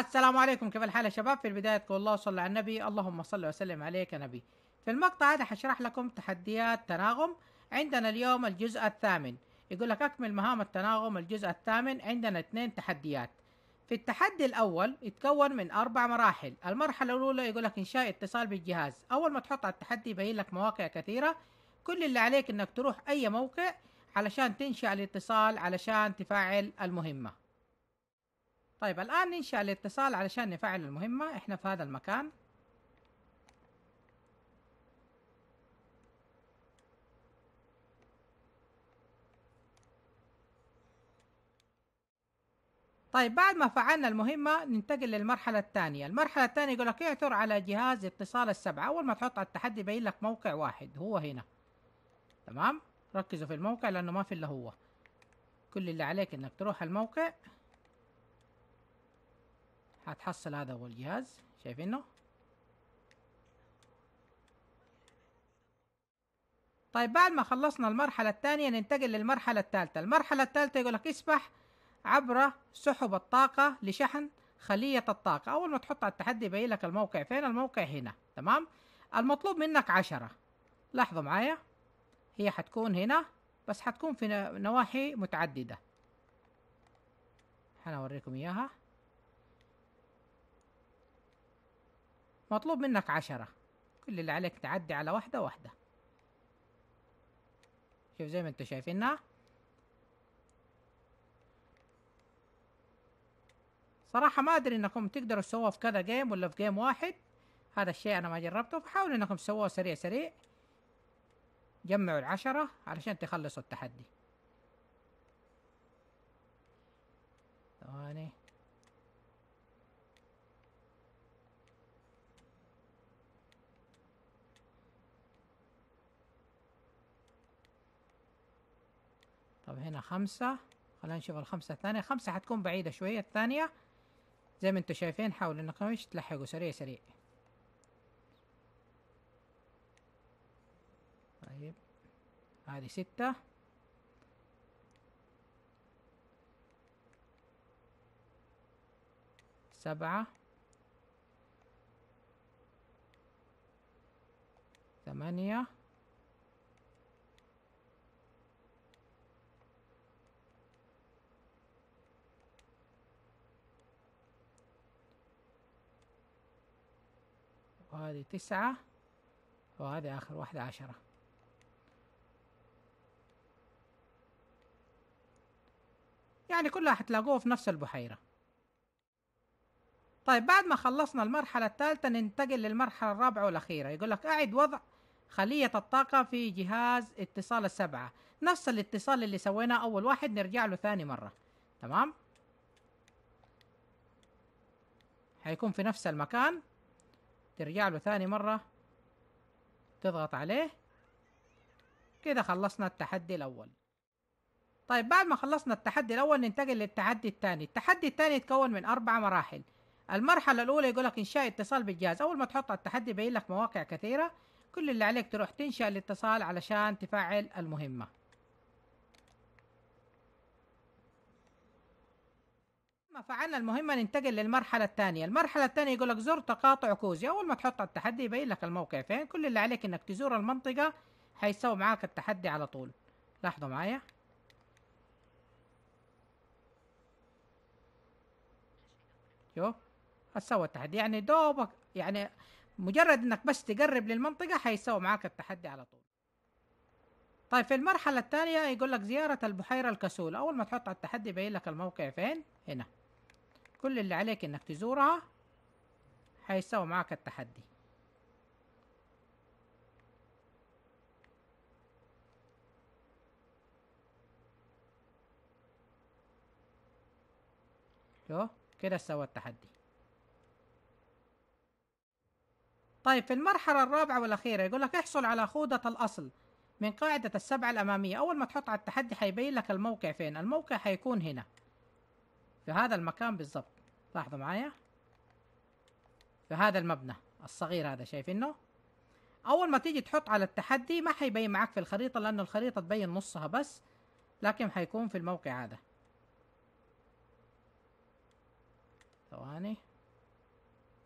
السلام عليكم كيف الحال يا شباب في البداية تقول الله صل على النبي اللهم صل وسلم عليك يا نبي في المقطع هذا حشرح لكم تحديات تناغم عندنا اليوم الجزء الثامن يقول لك أكمل مهام التناغم الجزء الثامن عندنا اثنين تحديات في التحدي الأول يتكون من أربع مراحل المرحلة الأولى يقول لك إنشاء اتصال بالجهاز أول ما تحط على التحدي يبين لك مواقع كثيرة كل اللي عليك إنك تروح أي موقع علشان تنشأ الاتصال علشان تفعل المهمة طيب الآن ننشأ الاتصال علشان نفعل المهمة احنا في هذا المكان طيب بعد ما فعلنا المهمة ننتقل للمرحلة الثانية، المرحلة الثانية يقول لك اعثر على جهاز اتصال السبعة، أول ما تحط على التحدي يبين لك موقع واحد هو هنا. تمام؟ ركزوا في الموقع لأنه ما في إلا هو. كل اللي عليك إنك تروح الموقع هتحصل هذا هو الجهاز شايفينه طيب بعد ما خلصنا المرحلة الثانية ننتقل للمرحلة الثالثة المرحلة الثالثة يقول لك اسبح عبر سحب الطاقة لشحن خلية الطاقة أول ما تحط على التحدي يبين لك الموقع فين الموقع هنا تمام المطلوب منك عشرة لاحظوا معايا هي حتكون هنا بس حتكون في نواحي متعددة حنوريكم إياها مطلوب منك عشرة كل اللي عليك تعدي على واحدة واحدة شوف زي ما انتو شايفينها صراحة ما ادري انكم تقدروا تسووها في كذا جيم ولا في جيم واحد هذا الشيء انا ما جربته فحاولوا انكم تسووه سريع سريع جمعوا العشرة علشان تخلصوا التحدي ثواني طب هنا خمسة خلينا نشوف الخمسة الثانية خمسة حتكون بعيدة شوية الثانية زي ما انتم شايفين حاولوا انكم ايش تلحقوا سريع سريع طيب هذه ستة سبعة ثمانية هذه تسعة وهذه آخر واحدة عشرة يعني كلها حتلاقوها في نفس البحيرة طيب بعد ما خلصنا المرحلة الثالثة ننتقل للمرحلة الرابعة والأخيرة يقول لك أعد وضع خلية الطاقة في جهاز اتصال السبعة نفس الاتصال اللي سويناه أول واحد نرجع له ثاني مرة تمام هيكون في نفس المكان ترجع له ثاني مرة تضغط عليه كده خلصنا التحدي الأول طيب بعد ما خلصنا التحدي الأول ننتقل للتحدي الثاني التحدي الثاني يتكون من أربع مراحل المرحلة الأولى يقولك إنشاء اتصال بالجهاز أول ما تحط التحدي يبين لك مواقع كثيرة كل اللي عليك تروح تنشأ الاتصال علشان تفعل المهمة ما فعلنا المهمة ننتقل للمرحلة الثانية، المرحلة الثانية يقول لك زر تقاطع كوزي، أول ما تحط التحدي يبين لك الموقع فين، كل اللي عليك إنك تزور المنطقة حيسوي معاك التحدي على طول، لاحظوا معايا. شوف هتسوى التحدي يعني دوبك يعني مجرد انك بس تقرب للمنطقة حيسوي معاك التحدي على طول طيب في المرحلة الثانية يقول لك زيارة البحيرة الكسولة أول ما تحط على التحدي يبين لك الموقع فين هنا كل اللي عليك انك تزورها هيساوي معاك التحدي شوف كده سوى التحدي طيب في المرحلة الرابعة والأخيرة يقول لك احصل على خوضة الأصل من قاعدة السبعة الأمامية أول ما تحط على التحدي حيبين لك الموقع فين الموقع حيكون هنا في هذا المكان بالضبط لاحظوا معايا في هذا المبنى الصغير هذا شايفينه اول ما تيجي تحط على التحدي ما حيبين معاك في الخريطه لانه الخريطه تبين نصها بس لكن حيكون في الموقع هذا ثواني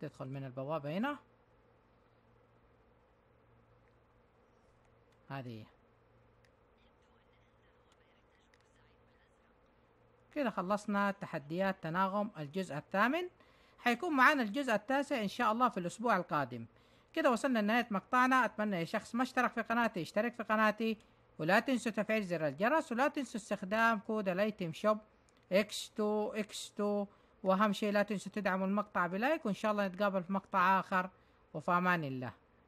تدخل من البوابه هنا هذه كده خلصنا تحديات تناغم الجزء الثامن حيكون معانا الجزء التاسع إن شاء الله في الأسبوع القادم كده وصلنا لنهاية مقطعنا أتمنى يا شخص ما اشترك في قناتي اشترك في قناتي ولا تنسوا تفعيل زر الجرس ولا تنسوا استخدام كود الايتم شوب اكس 2 اكس 2 واهم شيء لا تنسوا تدعموا المقطع بلايك وان شاء الله نتقابل في مقطع اخر وفي امان الله